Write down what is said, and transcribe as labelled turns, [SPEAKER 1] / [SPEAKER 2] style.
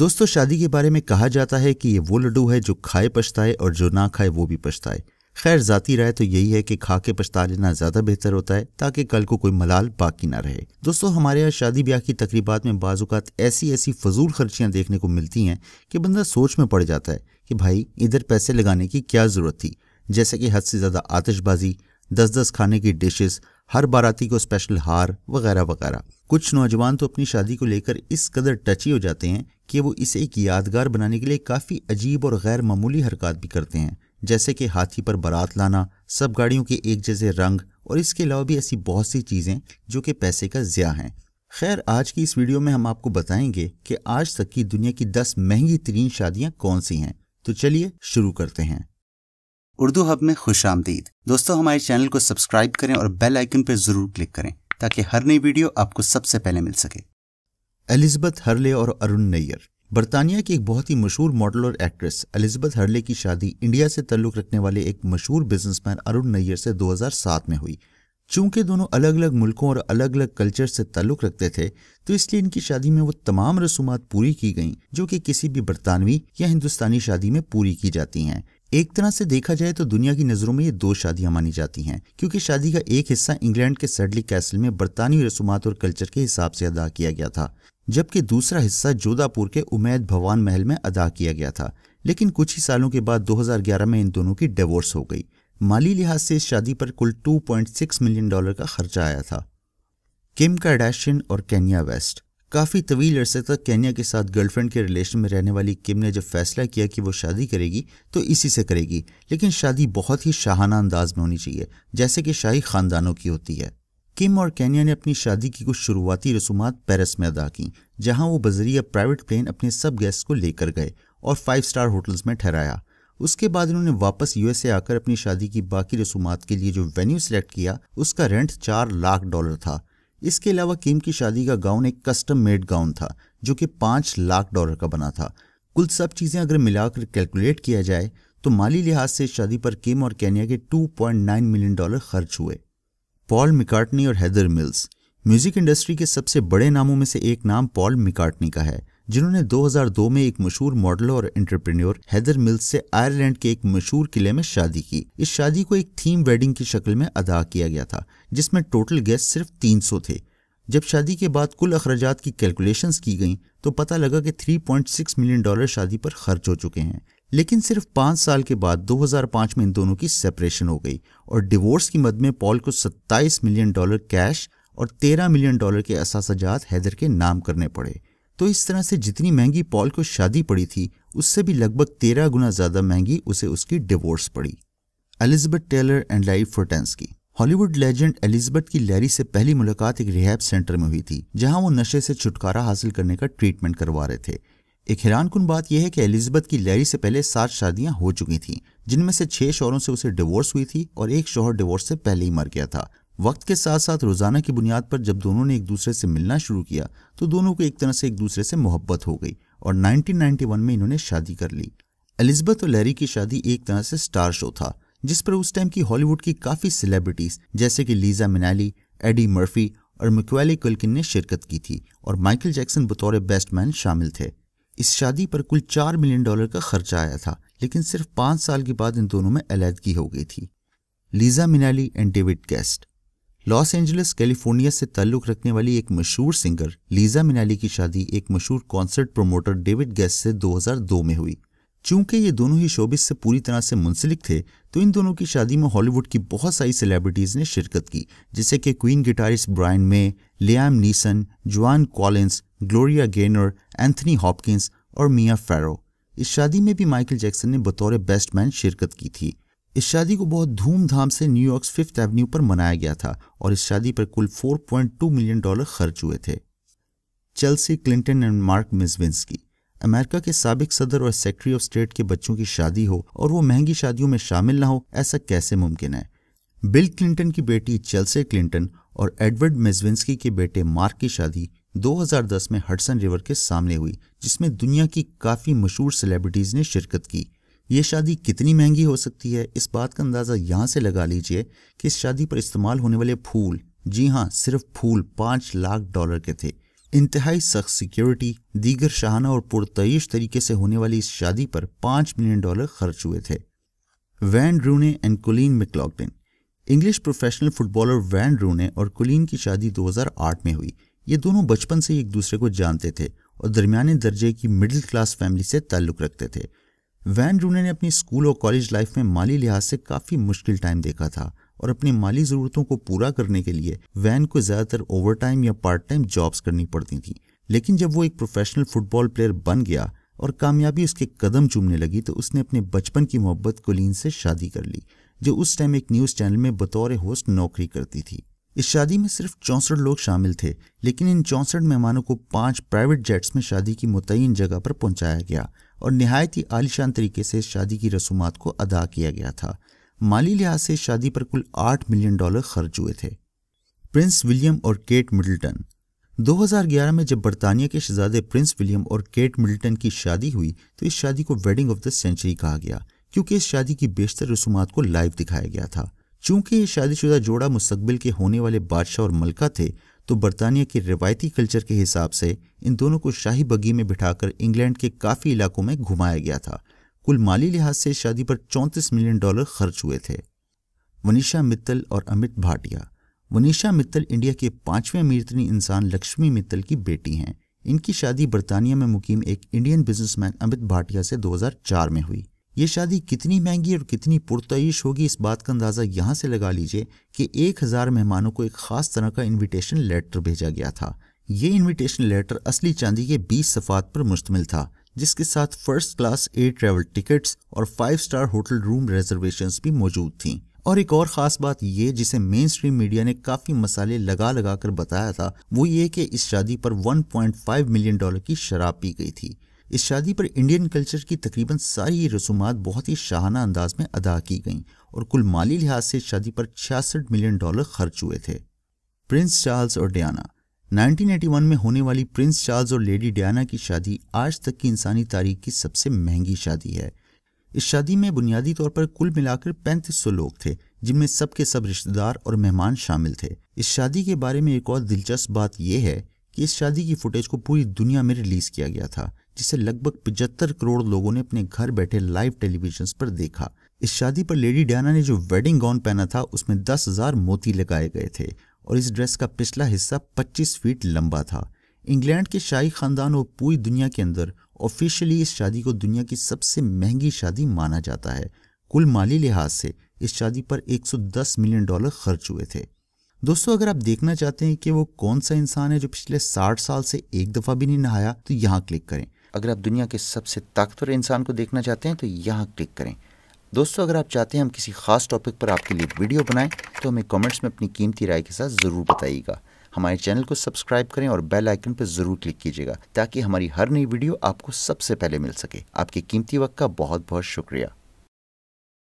[SPEAKER 1] दोस्तों शादी के बारे में कहा जाता है कि ये वो लड्डू है जो खाए पछताए और जो ना खाए वो भी पछताए खैर जाती राय तो यही है कि खा के पछता लेना ज्यादा बेहतर होता है ताकि कल को कोई मलाल बाकी ना रहे दोस्तों हमारे यहाँ शादी ब्याह की तकरीबात में बाजूकात ऐसी ऐसी फजूल खर्चियाँ देखने को मिलती हैं कि बंदा सोच में पड़ जाता है कि भाई इधर पैसे लगाने की क्या ज़रूरत थी जैसे कि हद से ज़्यादा आतिशबाजी दस दस खाने की डिशेस हर बाराती को स्पेशल हार वगैरह वगैरह कुछ नौजवान तो अपनी शादी को लेकर इस कदर टची हो जाते हैं कि वो इसे एक यादगार बनाने के लिए काफ़ी अजीब और गैर मामूली हरकत भी करते हैं जैसे कि हाथी पर बारात लाना सब गाड़ियों के एक जैसे रंग और इसके अलावा भी ऐसी बहुत सी चीज़ें जो कि पैसे का ज़िया हैं खैर आज की इस वीडियो में हम आपको बताएंगे कि आज तक की दुनिया की दस महंगी तरीन शादियाँ कौन सी हैं तो चलिए शुरू करते हैं उर्दू हब में खुश आमदीद दोस्तों हमारे चैनल को सब्सक्राइब करें और बेल आइकन पर ज़रूर क्लिक करें ताकि हर नई वीडियो आपको सबसे पहले मिल सके एलिजबेथ हरले और अरुण नैयर बरतानिया की एक बहुत ही मशहूर मॉडल और एक्ट्रेस एलिजबेथ हरले की शादी इंडिया से ताल्लुक रखने वाले एक मशहूर बिजनेसमैन अरुण नैयर से 2007 में हुई चूंकि दोनों अलग अलग मुल्कों और अलग अलग कल्चर से ताल्लुक रखते थे तो इसलिए इनकी शादी में वो तमाम रसूमात पूरी की गईं जो कि किसी भी बरतानवी या हिंदुस्तानी शादी में पूरी की जाती हैं एक तरह से देखा जाए तो दुनिया की नज़रों में ये दो शादियां मानी जाती हैं क्योंकि शादी का एक हिस्सा इंग्लैंड के सडली कैसल में बरतानवी रसूमात और कल्चर के हिसाब से अदा किया गया था जबकि दूसरा हिस्सा जोधापुर के उमैद भवान महल में अदा किया गया था लेकिन कुछ ही सालों के बाद 2011 में इन दोनों की डिवोर्स हो गई माली लिहाज से इस शादी पर कुल 2.6 मिलियन डॉलर का खर्चा आया था किम कार्डाशियन और कैनिया वेस्ट काफ़ी तवील अरसे तक केन्या के साथ गर्लफ्रेंड के रिलेशन में रहने वाली किम ने जब फैसला किया कि वो शादी करेगी तो इसी से करेगी लेकिन शादी बहुत ही शाहाना अंदाज में होनी चाहिए जैसे कि शाही ख़ानदानों की होती है किम और कैनिया ने अपनी शादी की कुछ शुरुआती रसूमात पेरिस में अदा की जहां वो बजरिया प्राइवेट प्लेन अपने सब गेस्ट को लेकर गए और फाइव स्टार होटल्स में ठहराया उसके बाद इन्होंने वापस यूएसए आकर अपनी शादी की बाकी रसूमात के लिए जो वेन्यू सेलेक्ट किया उसका रेंट चार लाख डॉलर था इसके अलावा किम की शादी का गाउन एक कस्टम मेड गाउन था जो कि पाँच लाख डॉलर का बना था कुल सब चीज़ें अगर मिलाकर कैलकुलेट किया जाए तो माली लिहाज से शादी पर किम और कैनिया के 2.9 मिलियन डॉलर खर्च हुए पॉल मिकार्टनी और हैदर मिल्स म्यूजिक इंडस्ट्री के सबसे बड़े नामों में से एक नाम पॉल मिकार्टनी का है जिन्होंने 2002 में एक मशहूर मॉडल और एंटरप्रेन्योर हैदर मिल्स से आयरलैंड के एक मशहूर किले में शादी की इस शादी को एक थीम वेडिंग की शक्ल में अदा किया गया था जिसमें टोटल गेस्ट सिर्फ 300 थे जब शादी के बाद कुल अखराज की कैलकुलेशंस की गईं तो पता लगा कि 3.6 मिलियन डॉलर शादी पर खर्च हो चुके हैं लेकिन सिर्फ पांच साल के बाद 2005 में इन दोनों की सेपरेशन हो गई और डिवोर्स की मद में पॉल को 27 मिलियन डॉलर कैश और 13 मिलियन डॉलर के असासजात हैदर के नाम करने पड़े तो इस तरह से जितनी महंगी पॉल को शादी पड़ी थी उससे भी लगभग तेरह गुना ज़्यादा महंगी उसे उसकी डिवोर्स पड़ी एलिजबेथ टेलर एंड लाइव की हॉलीवुड लेजेंड एलिजबेथ की लैरी से पहली मुलाकात एक रिहैब सेंटर में हुई थी जहां वो नशे से छुटकारा हासिल करने का ट्रीटमेंट करवा रहे थे एक हैरान कन बात यह है कि एलिजबेथ की लैरी से पहले सात शादियां हो चुकी थीं जिनमें से छह शोहरों से उसे डिवोर्स हुई थी और एक शोहर डिवोर्स से पहले ही मर गया था वक्त के साथ साथ रोजाना की बुनियाद पर जब दोनों ने एक दूसरे से मिलना शुरू किया तो दोनों को एक तरह से एक दूसरे से मोहब्बत हो गई और 1991 में इन्होंने शादी कर ली एलिजबेथ और लैरी की शादी एक तरह से स्टार शो था जिस पर उस टाइम की हॉलीवुड की काफ़ी सेलिब्रिटीज जैसे कि लीजा मिनाली एडी मर्फी और मिकवेली कुलकिन ने शिरकत की थी और माइकल जैक्सन बतौर बेस्ट मैन शामिल थे इस शादी पर कुल चार मिलियन डॉलर का खर्चा आया था लेकिन सिर्फ पांच साल के बाद इन दोनों में अलहदगी हो गई थी Lisa Minnelli and David Gest Los Angeles California से ताल्लुक़ रखने वाली एक मशहूर सिंगर लीजा मिनाली की शादी एक मशहूर कॉन्सर्ट प्रोमोटर डेविड गेस्ट से 2002 में हुई चूंकि ये दोनों ही शोबिस से पूरी तरह से मुंसलिक थे तो इन दोनों की शादी में हॉलीवुड की बहुत सारी सेलिब्रिटीज़ ने शिरकत की जैसे कि Queen guitarist Brian May Liam Neeson Joan Collins Gloria Gaynor Anthony Hopkins और मिया फेरो इस शादी में भी माइकल जैक्सन ने बतौर बेस्ट मैन शिरकत की थी इस शादी को बहुत धूमधाम से न्यूयॉर्क फिफ्थ एवेन्यू पर मनाया गया था और इस शादी पर कुल 4.2 मिलियन डॉलर खर्च हुए थे चेल्सी क्लिंटन एंड मार्क की अमेरिका के सबक सदर और सेक्रेटरी ऑफ स्टेट के बच्चों की शादी हो और वो महंगी शादियों में शामिल ना हो ऐसा कैसे मुमकिन है बिल क्लिंटन की बेटी चेल्सी क्लिंटन और एडवर्ड मेजविंसकी के बेटे मार्क की शादी 2010 में हडसन रिवर के सामने हुई जिसमें दुनिया की काफ़ी मशहूर सेलिब्रिटीज़ ने शिरकत की ये शादी कितनी महंगी हो सकती है इस बात का अंदाज़ा यहाँ से लगा लीजिए कि इस शादी पर इस्तेमाल होने वाले फूल जी हाँ सिर्फ फूल पाँच लाख डॉलर के थे इंतहाई सख्त सिक्योरिटी दीगर शाहाना और पुरतयश तरीके से होने वाली इस शादी पर पाँच मिलियन डॉलर खर्च हुए थे van Rooney and Coleen McLoughlin English professional footballer Wayne Rooney और कुलीन की शादी 2008 में हुई ये दोनों बचपन से ही एक दूसरे को जानते थे और दरमियाने दर्जे की मिडिल क्लास फैमिली से ताल्लुक़ रखते थे वैन रूने ने अपनी स्कूल और कॉलेज लाइफ में माली लिहाज से काफ़ी मुश्किल टाइम देखा था और अपनी माली ज़रूरतों को पूरा करने के लिए वैन को ज़्यादातर ओवर टाइम या पार्ट टाइम जॉब्स करनी पड़ती थी लेकिन जब वो एक प्रोफेशनल फुटबॉल प्लेयर बन गया और कामयाबी उसके कदम चूमने लगी तो उसने अपने बचपन की मोहब्बत कोलिन से शादी कर ली जो उस टाइम एक न्यूज़ चैनल में बतौर होस्ट नौकरी करती थी इस शादी में सिर्फ चौंसठ लोग शामिल थे लेकिन इन चौंसठ मेहमानों को पांच प्राइवेट जेट्स में शादी की मुतयन जगह पर पहुंचाया गया और नहायत ही आलिशान तरीके से इस शादी की रसूमात को अदा किया गया था माली लिहाज से शादी पर कुल आठ मिलियन डॉलर खर्च हुए थे प्रिंस विलियम और केट मिडल्टन 2011 में जब बरतानिया के शहजादे प्रिंस विलियम और केट मिडल्टन की शादी हुई तो इस शादी को वेडिंग ऑफ द सेंचुरी कहा गया क्योंकि इस शादी की बेशतर रसूमात को लाइव दिखाया गया था चूंकि ये शादीशुदा जोड़ा मुस्तबिल के होने वाले बादशाह और मलका थे तो बरतानिया के रिवायती कल्चर के हिसाब से इन दोनों को शाही बगी में बिठाकर इंग्लैंड के काफ़ी इलाकों में घुमाया गया था कुल माली लिहाज से शादी पर 34 मिलियन डॉलर खर्च हुए थे वनीषा मित्तल और अमित भाटिया वनीषा मित्तल इंडिया के पांचवें अमीरतनी इंसान लक्ष्मी मित्तल की बेटी हैं इनकी शादी बरतानिया में मुकीम एक इंडियन बिजनेसमैन अमित भाटिया से 2004 में हुई ये शादी कितनी महंगी और कितनी पुरतश होगी इस बात का अंदाज़ा यहाँ से लगा लीजिए कि एक हज़ार मेहमानों को एक ख़ास तरह का इनविटेशन लेटर भेजा गया था ये इनविटेशन लेटर असली चांदी के बीस सफ़ात पर मुश्तमिल था जिसके साथ first class A travel tickets और five star hotel room reservation भी मौजूद थी और एक और ख़ास बात ये जिसे मेन स्ट्रीम मीडिया ने काफ़ी मसाले लगा लगा कर बताया था वो ये कि इस शादी पर 1.5 मिलियन डॉलर की शराब पी गई थी इस शादी पर इंडियन कल्चर की तकरीबन सारी रसूमात बहुत ही शाहाना अंदाज में अदा की गईं और कुल माली लिहाज से शादी पर छियासठ मिलियन डॉलर खर्च हुए थे प्रिंस चार्ल्स और डियाना 1981 में होने वाली प्रिंस चार्ल्स और लेडी डियाना की शादी आज तक की इंसानी तारीख की सबसे महंगी शादी है इस शादी में बुनियादी तौर पर कुल मिलाकर पैंतीस सौ लोग थे जिनमें सबके सब रिश्तेदार और मेहमान शामिल थे इस शादी के बारे में एक और दिलचस्प बात यह है कि इस शादी की फुटेज को पूरी दुनिया में रिलीज किया गया था जिसे लगभग पिछहत्तर करोड़ लोगों ने अपने घर बैठे लाइव टेलीविजन पर देखा इस शादी पर लेडी डायना ने जो वेडिंग गाउन पहना था उसमें दस हजार मोती लगाए गए थे और इस ड्रेस का पिछला हिस्सा पच्चीस फीट लंबा था इंग्लैंड के शाही खानदान और पूरी दुनिया के अंदर ऑफिशियली इस शादी को दुनिया की सबसे महंगी शादी माना जाता है कुल माली लिहाज से इस शादी पर 110 मिलियन डॉलर खर्च हुए थे दोस्तों अगर आप देखना चाहते हैं कि वो कौन सा इंसान है जो पिछले 60 साल से एक दफ़ा भी नहीं नहाया तो यहाँ क्लिक करें अगर आप दुनिया के सबसे ताकतवर इंसान को देखना चाहते हैं तो यहाँ क्लिक करें दोस्तों अगर आप चाहते हैं हम किसी खास टॉपिक पर आपके लिए वीडियो बनाएं तो हमें कमेंट्स में अपनी कीमती राय के साथ ज़रूर बताइएगा हमारे चैनल को सब्सक्राइब करें और बेल आइकन पर ज़रूर क्लिक कीजिएगा ताकि हमारी हर नई वीडियो आपको सबसे पहले मिल सके आपके कीमती वक्त का बहुत बहुत शुक्रिया